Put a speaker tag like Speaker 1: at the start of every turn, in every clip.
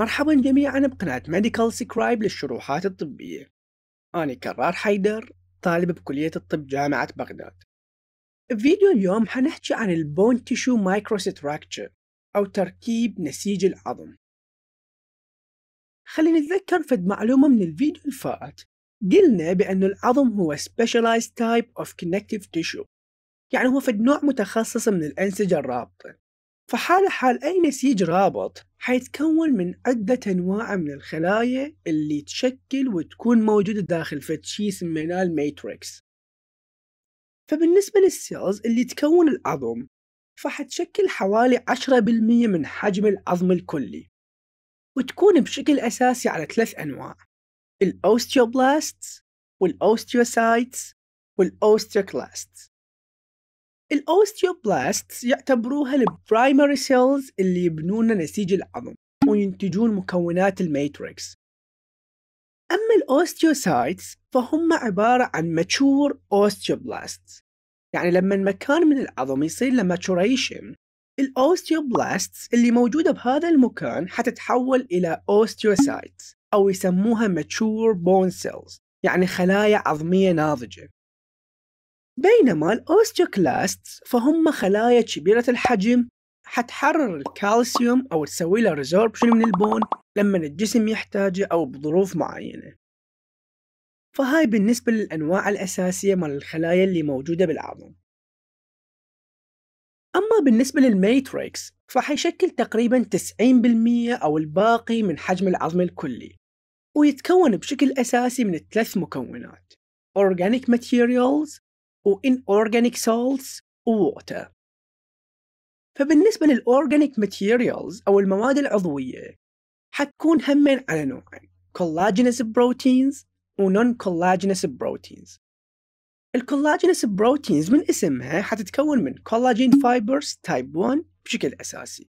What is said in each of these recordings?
Speaker 1: مرحبا جميعا بقناة ميديكال سكرايب للشروحات الطبية أنا كرار حيدر طالب بكلية الطب جامعة بغداد بفيديو اليوم حنحكي عن البون تيشو مايكروستراكتشر أو تركيب نسيج العظم خلينا نتذكر فد معلومة من الفيديو الفائت قلنا بأن العظم هو specialized type of connective tissue يعني هو فد نوع متخصص من الأنسجة الرابطة فحال حال أي نسيج رابط حيتكون من عدة أنواع من الخلايا اللي تشكل وتكون موجودة داخل فتشي سميناه الميتريكس فبالنسبة للسيلز اللي تكون العظم فحتشكل حوالي 10% من حجم العظم الكلي وتكون بشكل أساسي على ثلاث أنواع الأوستيوبلاستس والأوستيوسايتس والأوستيوكلاستس الاوستيوبلاستس يعتبروها البرايمري سيلز اللي يبنون نسيج العظم وينتجون مكونات الماتريكس أما الأوستيوسايتس فهم عبارة عن ماتشور أوستيوبلاستس يعني لما المكان من العظم يصير له ماتوريشن الأوستيوبلاستس اللي موجودة بهذا المكان حتتحول إلى أوستيوسايتس أو يسموها ماتشور بون سيلز يعني خلايا عظمية ناضجة بينما الاوستيوكلاست فهم خلايا كبيرة الحجم حتحرر الكالسيوم أو تسوي له ريزوربشن من البون لما الجسم يحتاجه أو بظروف معينة فهاي بالنسبة للأنواع الأساسية مال الخلايا اللي موجودة بالعظم أما بالنسبة للميتريكس فحيشكل تقريبا 90% أو الباقي من حجم العظم الكلي ويتكون بشكل أساسي من ثلاث مكونات Organic Materials وinorganic salts ووتر فبالنسبة للأورجانيك ماتيريالز أو المواد العضوية حتكون همين على نوعين collagenous بروتينز ونون collagenous بروتينز الكولاجينس بروتينز من اسمها حتتكون من كولاجين فايبرز تايب 1 بشكل أساسي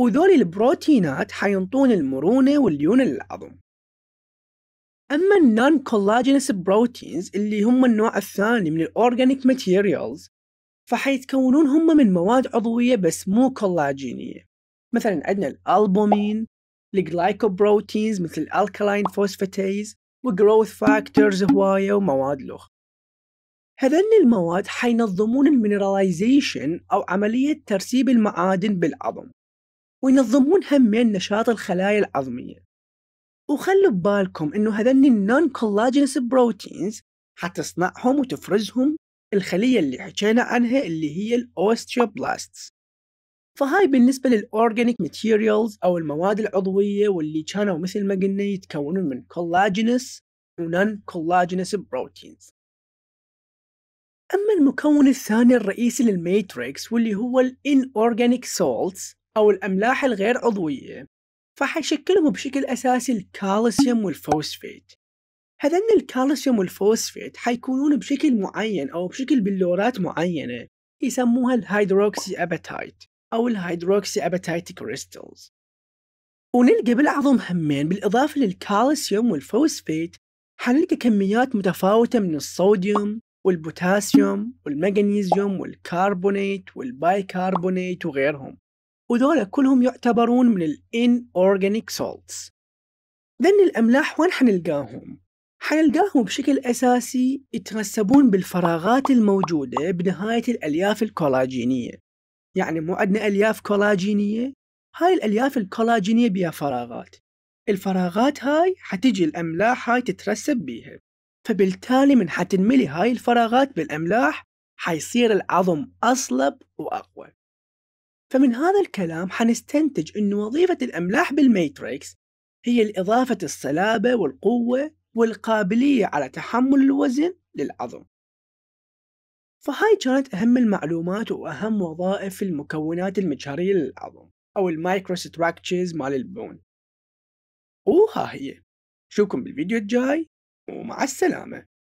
Speaker 1: وذول البروتينات حينطون المرونة والليونة للعظم اما النون كولاجينس بروتينز اللي هم النوع الثاني من الاورجانيك ماتيريالز فحيتكونون هم من مواد عضويه بس مو كولاجينيه مثلا عندنا الالبومين الجلايكوبروتينز مثل الألكالين فوسفاتيز وجروث فاكتورز هوايه ومواد لخ هذن المواد حينظمون المينراليزيشن أو عملية ترسيب المعادن بالعظم وينظمون همين نشاط الخلايا العظمية وخلوا ببالكم انه هذني النون كولاجينس بروتينز حتصنعهم وتفرزهم الخلية اللي حكينا عنها اللي هي الأوستيوبلاستس فهاي بالنسبة للأورجانيك ماتيريالز أو المواد العضوية واللي كانوا مثل ما قلنا يتكونون من كولاجينس ونون كولاجينس بروتينز أما المكون الثاني الرئيسي للماتريكس واللي هو الإن أورجانيك سولتس أو الأملاح الغير عضوية فحيشكلهم بشكل أساسي الكالسيوم والفوسفيت هذن الكالسيوم والفوسفيت حيكونون بشكل معين أو بشكل بلورات معينة يسموها الهيدروكسي أباتايت أو الهيدروكسي أباتايت كريستلز ونلقى بالعظم همين بالإضافة للكالسيوم والفوسفيت حنلقى كميات متفاوتة من الصوديوم والبوتاسيوم والمغنيسيوم والكربونات والبايكربونات وغيرهم وذولا كلهم يعتبرون من ال inorganic salts لأن الأملاح وين حنلقاهم؟ حنلقاهم بشكل أساسي يترسبون بالفراغات الموجودة بنهاية الألياف الكولاجينية يعني مو عندنا ألياف كولاجينية هاي الألياف الكولاجينية بها فراغات الفراغات هاي حتجي الأملاح هاي تترسب بيها فبالتالي من حتنملي هاي الفراغات بالأملاح حيصير العظم أصلب وأقوى فمن هذا الكلام حنستنتج أن وظيفة الأملاح بالميتريكس هي إضافة الصلابة والقوة والقابلية على تحمل الوزن للعظم فهاي كانت أهم المعلومات وأهم وظائف المكونات المجهرية للعظم أو المايكروستراكتشرز مال البون وها هي أشوفكم بالفيديو الجاي ومع السلامة